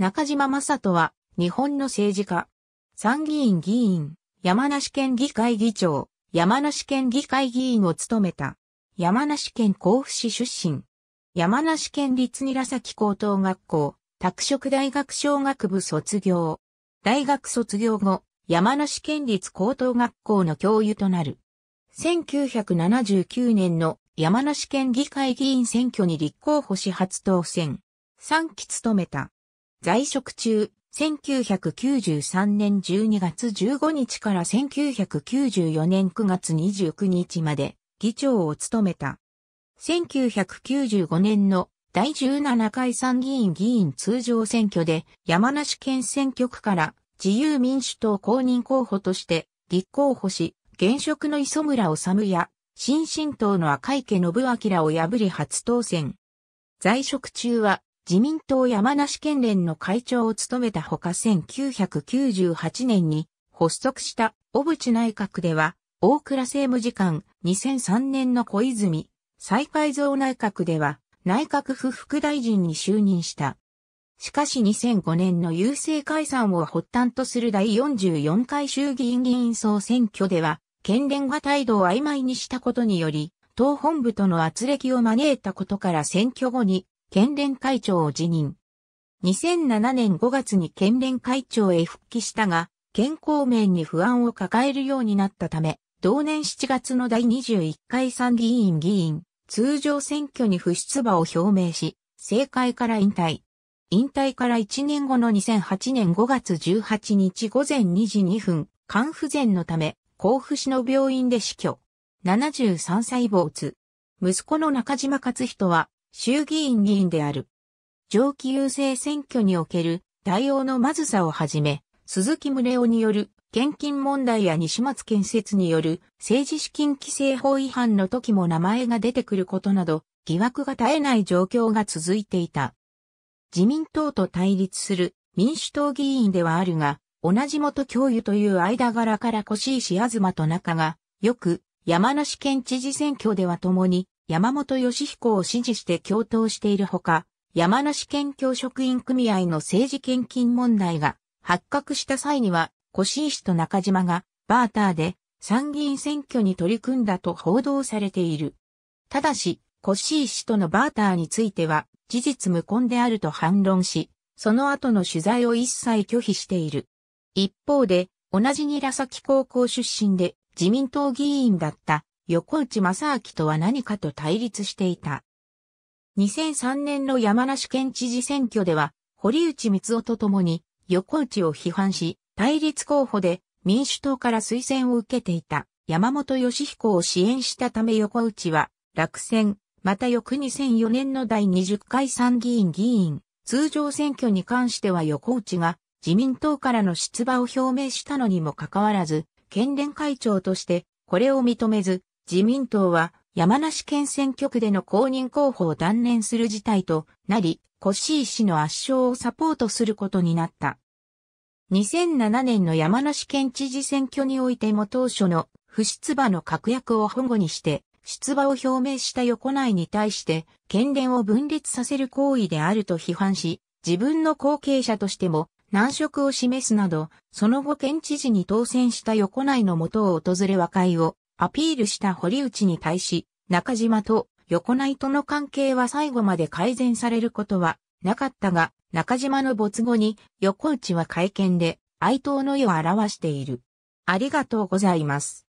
中島正人は、日本の政治家。参議院議員、山梨県議会議長、山梨県議会議員を務めた。山梨県甲府市出身。山梨県立韮崎高等学校、拓殖大学小学部卒業。大学卒業後、山梨県立高等学校の教諭となる。1979年の山梨県議会議員選挙に立候補し初当選。3期務めた。在職中、1993年12月15日から1994年9月29日まで議長を務めた。1995年の第17回参議院議員通常選挙で山梨県選挙区から自由民主党公認候補として立候補し、現職の磯村治や新進党の赤池信明を破り初当選。在職中は自民党山梨県連の会長を務めたほか1998年に発足した小渕内閣では、大倉政務次官2003年の小泉、再改造内閣では内閣府副大臣に就任した。しかし2005年の郵政解散を発端とする第44回衆議院議員総選挙では、県連が態度を曖昧にしたことにより、党本部との圧力を招いたことから選挙後に県連会長を辞任。2007年5月に県連会長へ復帰したが、健康面に不安を抱えるようになったため、同年7月の第21回参議院議員、通常選挙に不出馬を表明し、政界から引退。引退から1年後の2008年5月18日午前2時2分、肝不全のため、甲府市の病院で死去。73歳坊津。息子の中島勝人は、衆議院議員である。上記優勢選挙における対応のまずさをはじめ、鈴木宗男による献金問題や西松建設による政治資金規正法違反の時も名前が出てくることなど疑惑が絶えない状況が続いていた。自民党と対立する民主党議員ではあるが、同じ元教諭という間柄から越石東と仲が、よく山梨県知事選挙では共に山本義彦を支持して共闘しているほか、山梨県教職員組合の政治献金問題が発覚した際には、越井氏と中島がバーターで参議院選挙に取り組んだと報道されている。ただし、越井氏とのバーターについては、事実無根であると反論し、その後の取材を一切拒否している。一方で、同じ韮崎高校出身で自民党議員だった横内正明とは何かと対立していた。2003年の山梨県知事選挙では、堀内光夫と共に横内を批判し、対立候補で民主党から推薦を受けていた山本義彦を支援したため横内は落選、また翌2004年の第20回参議院議員、通常選挙に関しては横内が自民党からの出馬を表明したのにもかかわらず、県連会長としてこれを認めず、自民党は山梨県選挙区での公認候補を断念する事態となり、越井氏の圧勝をサポートすることになった。2007年の山梨県知事選挙においても当初の不出馬の確約を保護にして、出馬を表明した横内に対して、県連を分裂させる行為であると批判し、自分の後継者としても難色を示すなど、その後県知事に当選した横内の元を訪れ和解をアピールした堀内に対し、中島と横内との関係は最後まで改善されることはなかったが、中島の没後に横内は会見で哀悼の意を表している。ありがとうございます。